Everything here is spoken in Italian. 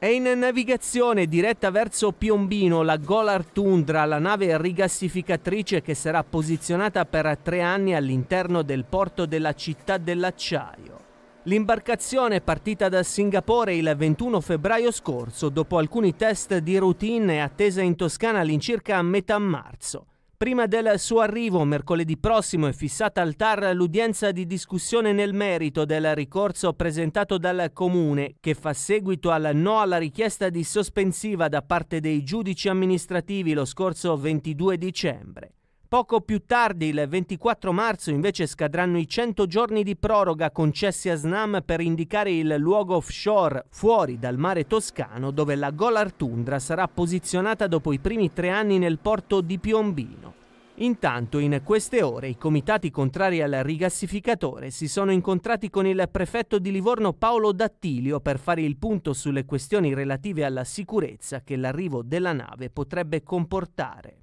È in navigazione diretta verso Piombino la Golar Tundra, la nave rigassificatrice che sarà posizionata per tre anni all'interno del porto della città dell'acciaio. L'imbarcazione è partita da Singapore il 21 febbraio scorso, dopo alcuni test di routine e attesa in Toscana all'incirca a metà marzo. Prima del suo arrivo, mercoledì prossimo è fissata al TAR l'udienza di discussione nel merito del ricorso presentato dal Comune, che fa seguito al no alla richiesta di sospensiva da parte dei giudici amministrativi lo scorso 22 dicembre. Poco più tardi, il 24 marzo, invece scadranno i 100 giorni di proroga concessi a Snam per indicare il luogo offshore fuori dal mare toscano dove la Golar Tundra sarà posizionata dopo i primi tre anni nel porto di Piombino. Intanto in queste ore i comitati contrari al rigassificatore si sono incontrati con il prefetto di Livorno Paolo Dattilio per fare il punto sulle questioni relative alla sicurezza che l'arrivo della nave potrebbe comportare.